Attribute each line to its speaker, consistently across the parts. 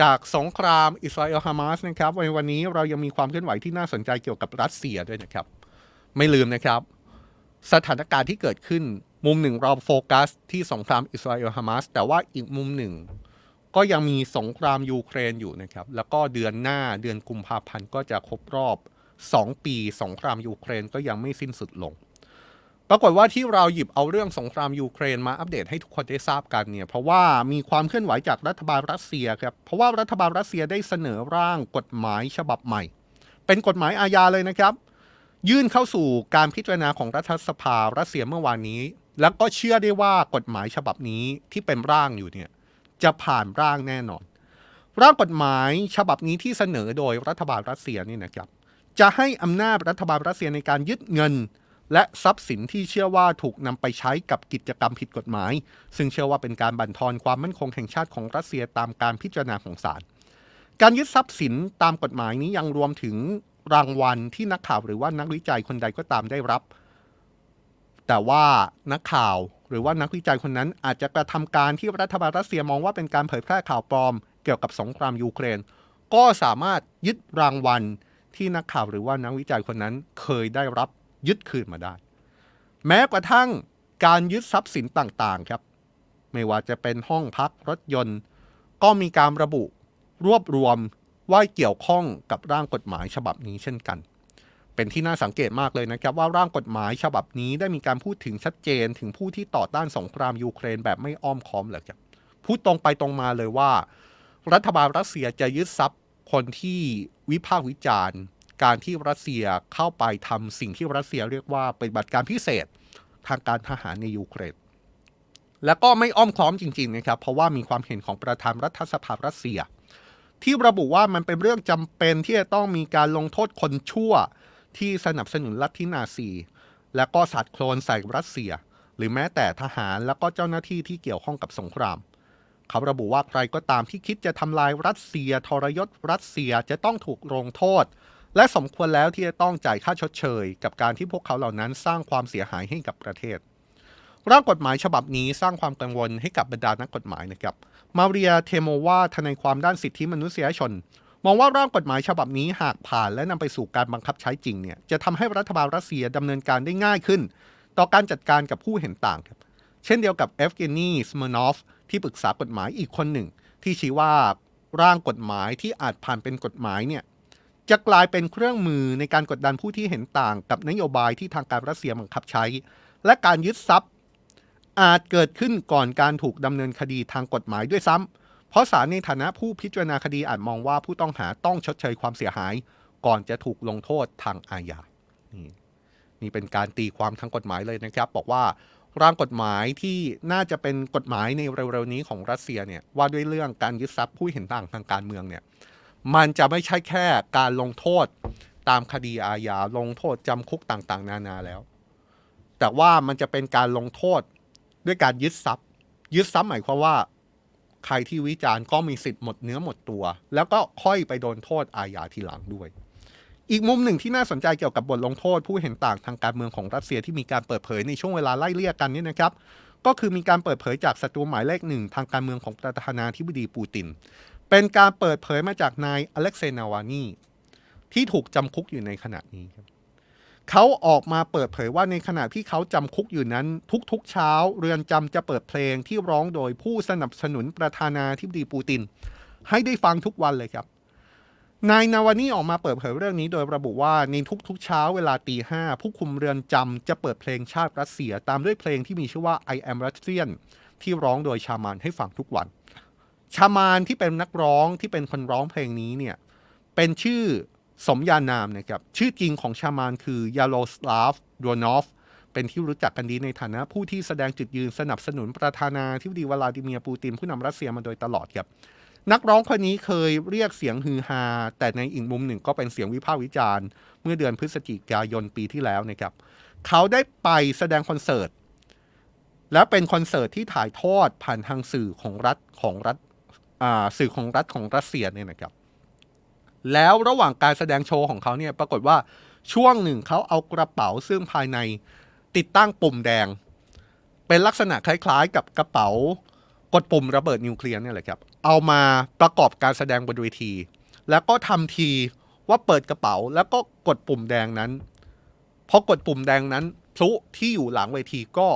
Speaker 1: จากสงครามอิสราเอลฮามาสนะครับในวันนี้เรายังมีความเคลื่อนไหวที่น่าสนใจเกี่ยวกับรัสเซียด้วยนะครับ ไม่ลืมนะครับ สถานการณ์ที่เกิดขึ้น มุมหนึ่งเราโฟกัสที่สงครามอิสราเอลฮามาสแต่ว่าอีกมุมหนึ่งก็ยังมีสงครามยูเครนอยู่นะครับ แล้วก็เดือนหน้าเดือนกุมภาพันธ์ก็จะครบรอบ 2 ปีสงครามยูเครนก็ยังไม่สิ้นสุดลงปรากฏว่าที่เราหยิบเอาเรื่องสงครามยูเครนมาอัปเดตให้ทุกคนได้ทราบกันเนี่ยเพราะว่ามีความเคลื่อนไหวจากรัฐบาลรัสเซียครับเพราะว่ารัฐบาลรัสเซียได้เสนอร่างกฎหมายฉบับใหม่ เป็นกฎหมายอาญาเลยนะครับ ยื่นเข้าสู่การพิจารณาของรัฐสภารัสเซียเมื่อวานนี้ แล้วก็เชื่อได้ว่ากฎหมายฉบับนี้ที่เป็นร่างอยู่เนี่ยจะผ่านร่างแน่นอน ร่างกฎหมายฉบับนี้ที่เสนอโดยรัฐบาลรัสเซียนี่นะครับจะให้อำนาจรัฐบาลรัสเซียในการยึดเงินและทรัพย์สินที่เชื่อว่าถูกนำไปใช้กับกิจกรรมผิดกฎหมาย ซึ่งเชื่อว่าเป็นการบั่นทอนความมั่นคงแห่งชาติของรัสเซียตามการพิจารณาของศาล การยึดทรัพย์สินตามกฎหมายนี้ยังรวมถึงรางวัล ที่นักข่าวหรือว่านักวิจัยคนใดก็ตามได้รับ แต่ว่านักข่าวหรือว่านักวิจัยคนนั้นอาจจะกระทำการที่รัฐบาลรัสเซียมองว่าเป็นการเผยแพร่ข่าวปลอมเกี่ยวกับสงครามยูเครน ก็สามารถยึดรางวัลที่นักข่าวหรือว่านักวิจัยคนนั้นเคยได้รับยึดคืนมาได้ แม้กระทั่งการยึดทรัพย์สินต่าง ๆครับ ไม่ว่าจะเป็นห้องพักรถยนต์ ก็มีการระบุรวบรวมว่าเกี่ยวข้องกับร่างกฎหมายฉบับนี้เช่นกัน เป็นที่น่าสังเกตมากเลยนะครับ ว่าร่างกฎหมายฉบับนี้ได้มีการพูดถึงชัดเจนถึงผู้ที่ต่อต้านสงครามยูเครนแบบไม่อ้อมค้อมเลยครับพูดตรงไปตรงมาเลยว่า รัฐบาลรัสเซียจะยึดทรัพย์คนที่วิพากษ์วิจารณ์การที่รัสเซียเข้าไปทำสิ่งที่รัสเซียเรียกว่าเป็นบัตรการพิเศษ ทางการทหารในยูเครน และก็ไม่อ้อมค้อมจริงๆนะครับ เพราะว่ามีความเห็นของประธานรัฐสภารัสเซีย ที่ระบุว่ามันเป็นเรื่องจำเป็นที่จะต้องมีการลงโทษคนชั่วที่สนับสนุนลัทธินาซีและก็สัตว์โคลนใส่รัสเซีย หรือแม้แต่ทหารและก็เจ้าหน้าที่ที่เกี่ยวข้องกับสงคราม เขาระบุว่าใครก็ตามที่คิดจะทำลายรัสเซียทรยศรัสเซียจะต้องถูกลงโทษและสมควรแล้วที่จะต้องจ่ายค่าชดเชย กับการที่พวกเขาเหล่านั้นสร้างความเสียหายให้กับประเทศ ร่างกฎหมายฉบับนี้ สร้างความกังวลให้กับบรรดานักกฎหมายนะครับ มาเรียเทโมวา ทนายความด้านสิทธิมนุษยชน มองว่าร่างกฎหมายฉบับนี้หากผ่านและนำไปสู่การบังคับใช้จริงเนี่ยจะทำให้รัฐบาลรัสเซียดำเนินการได้ง่ายขึ้น ต่อการจัดการกับผู้เห็นต่างครับ เช่นเดียวกับเอฟเกนี สมานอฟที่ปรึกษากฎหมายอีกคนหนึ่ง ที่ชี้ว่าร่างกฎหมายที่อาจผ่านเป็นกฎหมายเนี่ยจะกลายเป็นเครื่องมือในการกดดันผู้ที่เห็นต่าง กับนโยบายที่ทางการรัสเซียบังคับใช้ และการยึดทรัพย์ อาจเกิดขึ้นก่อนการถูกดำเนินคดีทางกฎหมายด้วยซ้ำเพราะศาลในฐานะผู้พิจารณาคดีอาจมองว่าผู้ต้องหาต้องชดเชยความเสียหาย ก่อนจะถูกลงโทษทางอาญานี่เป็นการตีความทางกฎหมายเลยนะครับ บอกว่าร่างกฎหมายที่น่าจะเป็นกฎหมายในเร็วๆนี้ของรัสเซียเนี่ยว่าด้วยเรื่องการยึดทรัพย์ผู้เห็นต่างทางการเมืองเนี่ยมันจะไม่ใช่แค่การลงโทษตามคดีอาญาลงโทษจำคุกต่างๆนานาแล้ว แต่ว่ามันจะเป็นการลงโทษด้วยการยึดทรัพย์ ยึดทรัพย์หมายความว่า ใครที่วิจารณ์ก็มีสิทธิ์หมดเนื้อหมดตัว แล้วก็ค่อยไปโดนโทษอาญาทีหลังด้วย อีกมุมหนึ่งที่น่าสนใจเกี่ยวกับบทลงโทษผู้เห็นต่างทางการเมืองของรัสเซียที่มีการเปิดเผยในช่วงเวลาไล่เลี่ยกันนี่นะครับ ก็คือมีการเปิดเผยจากศัตรูหมายเลขหนึ่งทางการเมืองของประธานาธิบดีปูตินเป็นการเปิดเผยมาจากนายอเล็กเซนาวานีที่ถูกจำคุกอยู่ในขณะนี้ครับเขาออกมาเปิดเผยว่าในขณะที่เขาจำคุกอยู่นั้น ทุกๆเช้า เรือนจำจะเปิดเพลงที่ร้องโดยผู้สนับสนุนประธานาธิบดีปูติน ให้ได้ฟังทุกวันเลยครับนายนาวานีออกมาเปิดเผยเรื่องนี้โดยระบุว่าในทุกๆเช้าเวลาตีห้าผู้คุมเรือนจำจะเปิดเพลงชาติรัสเซียตามด้วยเพลงที่มีชื่อว่า I am Russian ที่ร้องโดยชามานให้ฟังทุกวันชามานที่เป็นนักร้องที่เป็นคนร้องเพลงนี้เนี่ยเป็นชื่อสมญานามนะครับชื่อจริงของชามานคือยาโลสลาฟดูนอฟเป็นที่รู้จักกันดีในฐานะ ผู้ที่แสดงจุดยืนสนับสนุนประธานาธิบดีวลาดิเมียร์ปูตินผู้นำรัสเซียมาโดยตลอดครับนักร้องคนนี้เคยเรียกเสียงฮือฮาแต่ในอีกมุมหนึ่งก็เป็นเสียงวิพากษ์วิจารณ์ เมื่อเดือนพฤศจิกายนปีที่แล้วนะครับเขาได้ไปแสดงคอนเสิร์ต และเป็นคอนเสิร์ตที่ถ่ายทอดผ่านทางสื่อของรัฐของรัฐสื่อของรัฐ ของรัสเซียเนี่ยนะครับ แล้วระหว่างการแสดงโชว์ของเขาเนี่ย ปรากฏว่าช่วงหนึ่งเขาเอากระเป๋าซึ่งภายในติดตั้งปุ่มแดง เป็นลักษณะคล้ายๆกับกระเป๋า กดปุ่มระเบิดนิวเคลียร์เนี่ยแหละครับ เอามาประกอบการแสดงบนเวที แล้วก็ทำทีว่าเปิดกระเป๋า แล้วก็กดปุ่มแดงนั้นพอกดปุ่มแดงนั้นพลุที่อยู่หลังเวทีก็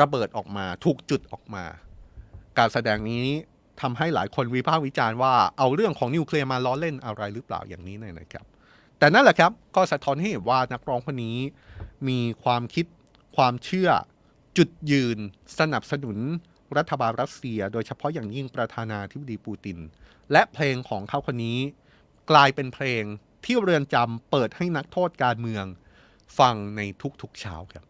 Speaker 1: ระเบิดออกมา ถูกจุดออกมา การแสดงนี้ทำให้หลายคนวิพากษ์วิจารณ์ว่าเอาเรื่องของนิวเคลียร์มาล้อเล่นอะไรหรือเปล่าอย่างนี้เนี่ยนะครับ แต่นั่นแหละครับก็สะท้อนให้เห็นว่านักร้องคนนี้มีความคิดความเชื่อจุดยืนสนับสนุนรัฐบาลรัสเซีย โดยเฉพาะอย่างยิ่งประธานาธิบดีปูติน และเพลงของเขาคนนี้กลายเป็นเพลงที่เรือนจำเปิดให้นักโทษการเมืองฟังในทุกๆเช้าครับ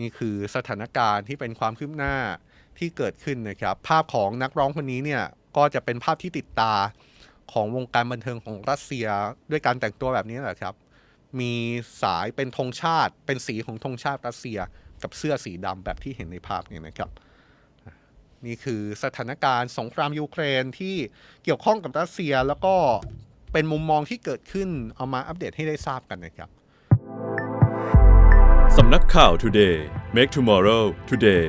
Speaker 1: นี่คือสถานการณ์ที่เป็นความคืบหน้าที่เกิดขึ้นนะครับภาพของนักร้องคนนี้เนี่ย ก็จะเป็นภาพที่ติดตาของวงการบันเทิงของรัสเซีย ด้วยการแต่งตัวแบบนี้แหละครับ มีสายเป็นธงชาติ เป็นสีของธงชาติรัสเซีย กับเสื้อสีดำแบบที่เห็นในภาพนี้นะครับนี่คือสถานการณ์สงครามยูเครนที่เกี่ยวข้องกับรัสเซียแล้วก็เป็นมุมมองที่เกิดขึ้น เอามาอัปเดตให้ได้ทราบกันนะครับสำนักข่าว Today Make Tomorrow Today